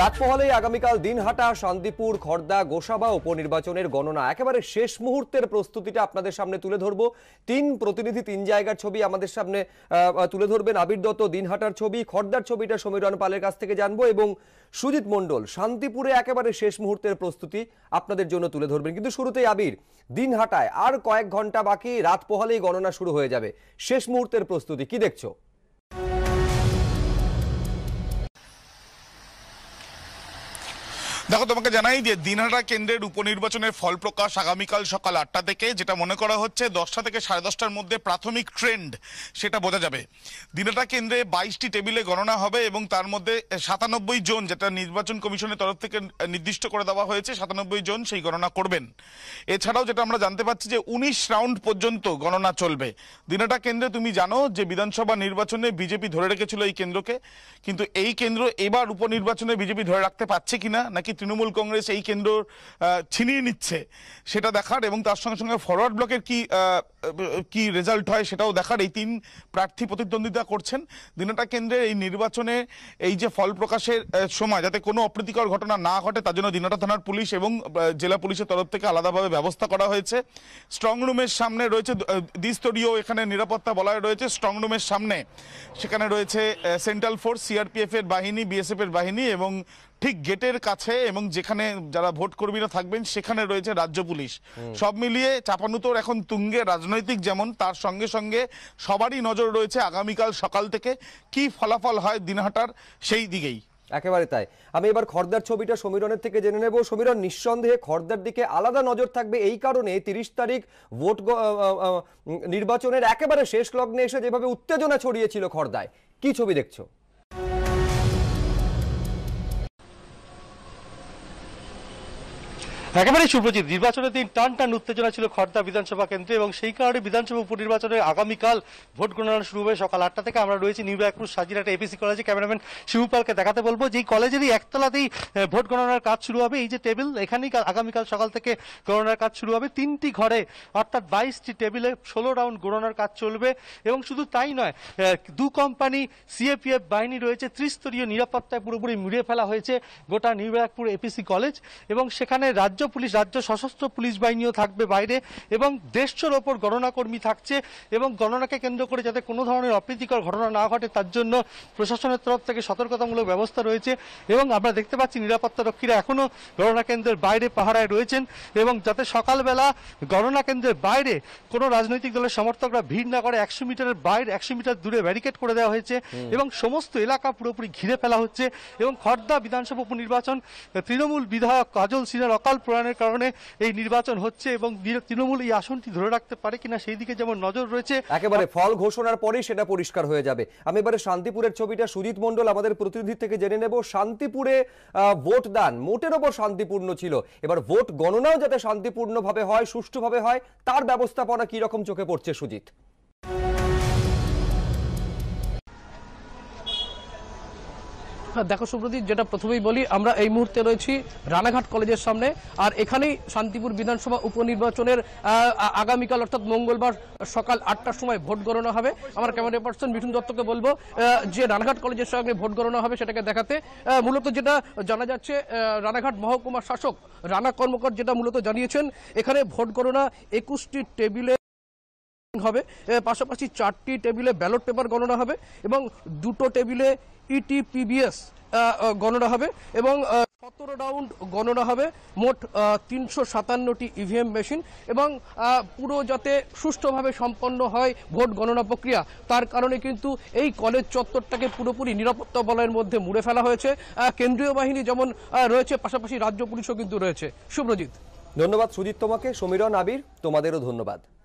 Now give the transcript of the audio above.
রাত আগামীকাল দিনহাটা শান্তিপুর খর্দা গোসাবা উপনির্বাচনের গণনা একেবারে শেষ মুহূর্তের প্রস্তুতিটা আপনাদের সামনে তুলে ধরব তিন প্রতিনিধি তিন জায়গার ছবি আমাদের সামনে তুলে ধরবেন আবির দত্ত দিনহাটার ছবি খর্দার ছবিটা সমীরণ পালের কাছ থেকে জানবো এবং সুজিত মণ্ডল শান্তিপুরে একেবারে শেষ মুহূর্তের প্রস্তুতি আপনাদের জন্য তুলে ধরবেন কিন্তু শুরুতেই আবির দিনহাটায় আর কয়েক ঘন্টা বাকি রাত পোহালেই গণনা শুরু হয়ে যাবে শেষ মুহূর্তের প্রস্তুতি কি দেখছো দেখো তোমাকে জানাই যে দিনহাটা কেন্দ্রের উপনির্বাচনের ফল প্রকাশ আগামীকাল সকাল আটটা থেকে যেটা মনে করা হচ্ছে দশটা থেকে সাড়ে দশটার মধ্যে প্রাথমিক ট্রেন্ড সেটা বোঝা যাবে দিনহাটা কেন্দ্রে বাইশটি টেবিলে গণনা হবে এবং তার মধ্যে সাতানব্বই জন যেটা নির্বাচন কমিশনের তরফ থেকে নির্দিষ্ট করে দেওয়া হয়েছে সাতানব্বই জন সেই গণনা করবেন এছাড়াও যেটা আমরা জানতে পারছি যে উনিশ রাউন্ড পর্যন্ত গণনা চলবে দিনহাটা কেন্দ্রে তুমি জানো যে বিধানসভা নির্বাচনে বিজেপি ধরে রেখেছিল এই কেন্দ্রকে কিন্তু এই কেন্দ্র এবার উপনির্বাচনে বিজেপি ধরে রাখতে পারছে কিনা নাকি তৃণমূল কংগ্রেস এই কেন্দ্র ছিনিয়ে নিচ্ছে সেটা দেখার এবং তার সঙ্গে সঙ্গে ফরওয়ার্ড ব্লকের কি কি রেজাল্ট হয় সেটাও দেখার এই তিন প্রার্থী প্রতিদ্বন্দ্বিতা করছেন দিনটা কেন্দ্রের এই নির্বাচনে এই যে ফল প্রকাশের সময় যাতে কোনো অপ্রীতিকর ঘটনা না ঘটে তার জন্য দিনটা থানার পুলিশ এবং জেলা পুলিশের তরফ থেকে আলাদাভাবে ব্যবস্থা করা হয়েছে স্ট্রং রুমের সামনে রয়েছে দ্বিস্তরীয় এখানে নিরাপত্তা বলা রয়েছে স্ট্রং রুমের সামনে সেখানে রয়েছে সেন্ট্রাল ফোর্স সিআরপিএফ এর বাহিনী বিএসএফ এর বাহিনী এবং ঠিক গেটের কাছে এবং যেখানে যারা ভোট কর্মীরা থাকবেন সেখানে রয়েছে রাজ্য পুলিশ সব মিলিয়ে চাপানুতোর এখন তুঙ্গে রাজনৈতিক যেমন তার সঙ্গে সঙ্গে সবারই নজর রয়েছে আগামীকাল সকাল থেকে কি ফলাফল হয় দিনহাটার সেই দিকেই একেবারে তাই আমি এবার খর্দার ছবিটা সমীরণের থেকে জেনে নেব সমীরণ নিঃসন্দেহে খর্দার দিকে আলাদা নজর থাকবে এই কারণে তিরিশ তারিখ ভোট নির্বাচনের একেবারে শেষ লগ্নে এসে যেভাবে উত্তেজনা ছড়িয়েছিল খর্দায় কি ছবি দেখছো একেবারে সুপ্রজিৎ নির্বাচনের দিন টান টান উত্তেজনা ছিল খর্দা বিধানসভা কেন্দ্রে এবং সেই কারণে বিধানসভা উপনির্বাচনে আগামীকাল ভোট গণনা শুরু হবে সকাল আটটা থেকে আমরা রয়েছি নিউ ব্যাকপুর একটা এপিসি কলেজে ক্যামেরাম্যান শিবপালকে দেখাতে বলবো যে কলেজেরই একতলাতেই ভোট গণনার কাজ শুরু হবে এই যে টেবিল এখানেই আগামীকাল সকাল থেকে গণনার কাজ শুরু হবে তিনটি ঘরে অর্থাৎ বাইশটি টেবিলে ষোলো রাউন্ড গণনার কাজ চলবে এবং শুধু তাই নয় দু কোম্পানি সিএপিএফ বাহিনী রয়েছে ত্রিস্তরীয় নিরাপত্তায় পুরোপুরি মিড়িয়ে ফেলা হয়েছে গোটা নিউ ব্যাকপুর এপিসি কলেজ এবং সেখানে রাজ্য রাজ্য পুলিশ রাজ্য সশস্ত্র পুলিশ বাহিনীও থাকবে বাইরে এবং দেড়শোর ওপর গণনাকর্মী থাকছে এবং গণনাকে কেন্দ্র করে যাতে কোনো ধরনের অপ্রীতিকর ঘটনা না ঘটে তার জন্য প্রশাসনের তরফ থেকে সতর্কতামূলক ব্যবস্থা রয়েছে এবং আমরা দেখতে পাচ্ছি নিরাপত্তা রক্ষীরা এখনও গণনা কেন্দ্রের বাইরে পাহারায় রয়েছেন এবং যাতে সকালবেলা গণনা কেন্দ্রের বাইরে কোনো রাজনৈতিক দলের সমর্থকরা ভিড় না করে একশো মিটারের বাইরে একশো মিটার দূরে ব্যারিকেড করে দেওয়া হয়েছে এবং সমস্ত এলাকা পুরোপুরি ঘিরে ফেলা হচ্ছে এবং খর্দা বিধানসভা উপনির্বাচন তৃণমূল বিধায়ক কাজল সিনহার অকাল প্রণয়নের কারণে এই নির্বাচন হচ্ছে এবং তৃণমূল এই আসনটি ধরে রাখতে পারে কিনা সেই দিকে যেমন নজর রয়েছে একেবারে ফল ঘোষণার পরে সেটা পরিষ্কার হয়ে যাবে আমি এবারে শান্তিপুরের ছবিটা সুজিত মন্ডল আমাদের প্রতিনিধি থেকে জেনে নেব শান্তিপুরে ভোট দান মোটের ওপর শান্তিপূর্ণ ছিল এবার ভোট গণনাও যাতে শান্তিপূর্ণভাবে হয় সুষ্ঠুভাবে হয় তার ব্যবস্থাপনা কি রকম চোখে পড়ছে সুজিত দেখো সুব্রজিৎ যেটা প্রথমেই বলি আমরা এই মুহূর্তে রয়েছি রানাঘাট কলেজের সামনে আর এখানেই শান্তিপুর বিধানসভা উপনির্বাচনের আগামীকাল অর্থাৎ মঙ্গলবার সকাল আটটার সময় ভোট গণনা হবে আমার ক্যামেরা পার্সন মিঠুন দত্তকে বলবো যে রানাঘাট কলেজের সঙ্গে ভোট গণনা হবে সেটাকে দেখাতে মূলত যেটা জানা যাচ্ছে রানাঘাট মহকুমা শাসক রানা কর্মকর যেটা মূলত জানিয়েছেন এখানে ভোট গণনা একুশটি টেবিলে হবে পাশাপাশি চারটি টেবিলে ব্যালট পেপার গণনা হবে এবং দুটো টেবিলে পিবিএস e গণনা হবে এবং সতেরো রাউন্ড গণনা হবে মোট তিনশো সাতান্নটি ইভিএম e মেশিন এবং পুরো যাতে সুষ্ঠুভাবে সম্পন্ন হয় ভোট গণনা প্রক্রিয়া তার কারণে কিন্তু এই কলেজ চত্বরটাকে পুরোপুরি নিরাপত্তা বলয়ের মধ্যে মুড়ে ফেলা হয়েছে কেন্দ্রীয় বাহিনী যেমন রয়েছে পাশাপাশি রাজ্য পুলিশও কিন্তু রয়েছে শুভ্রজিৎ ধন্যবাদ সুজিত তোমাকে সমীরণ আবির তোমাদেরও ধন্যবাদ